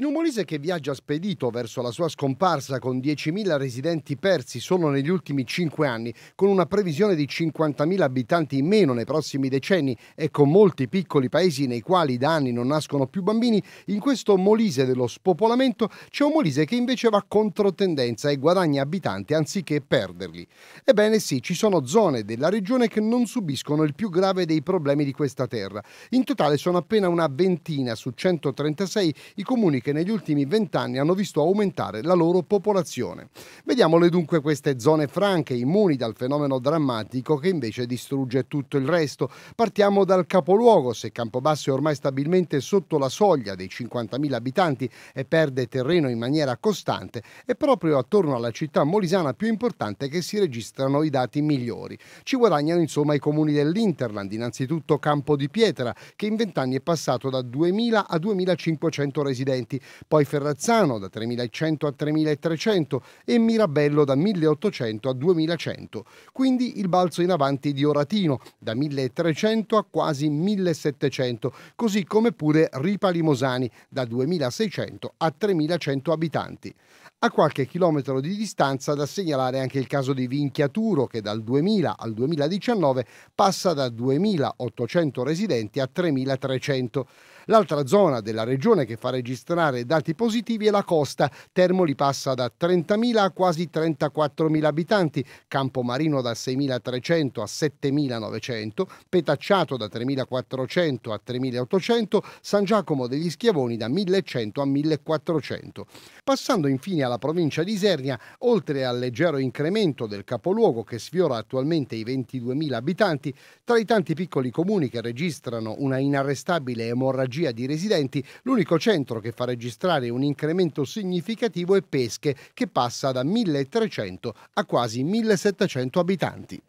In un Molise che viaggia spedito verso la sua scomparsa con 10.000 residenti persi solo negli ultimi 5 anni, con una previsione di 50.000 abitanti in meno nei prossimi decenni e con molti piccoli paesi nei quali da anni non nascono più bambini, in questo Molise dello spopolamento c'è un Molise che invece va contro tendenza e guadagna abitanti anziché perderli. Ebbene sì, ci sono zone della regione che non subiscono il più grave dei problemi di questa terra. In totale sono appena una ventina su 136 i comuni che che negli ultimi vent'anni hanno visto aumentare la loro popolazione. Vediamole dunque queste zone franche, immuni dal fenomeno drammatico che invece distrugge tutto il resto. Partiamo dal capoluogo, se Campobasso è ormai stabilmente sotto la soglia dei 50.000 abitanti e perde terreno in maniera costante, è proprio attorno alla città molisana più importante che si registrano i dati migliori. Ci guadagnano insomma i comuni dell'Interland, innanzitutto Campo di Pietra, che in vent'anni è passato da 2.000 a 2.500 residenti 2.000, poi Ferrazzano da 3.100 a 3.300 e Mirabello da 1.800 a 2.100. Quindi il balzo in avanti di Oratino da 1.300 a quasi 1.700, così come pure Ripa Limosani da 2.600 a 3.100 abitanti. A qualche chilometro di distanza da segnalare anche il caso di Vinchiaturo che dal 2000 al 2019 passa da 2.800 residenti a 3.300. L'altra zona della regione che fa registrare dati positivi è la costa. Termoli passa da 30.000 a quasi 34.000 abitanti, Campomarino da 6.300 a 7.900, Petacciato da 3.400 a 3.800, San Giacomo degli Schiavoni da 1.100 a 1.400. Passando infine alla alla provincia di Isernia, oltre al leggero incremento del capoluogo che sfiora attualmente i 22.000 abitanti, tra i tanti piccoli comuni che registrano una inarrestabile emorragia di residenti, l'unico centro che fa registrare un incremento significativo è Pesche, che passa da 1.300 a quasi 1.700 abitanti.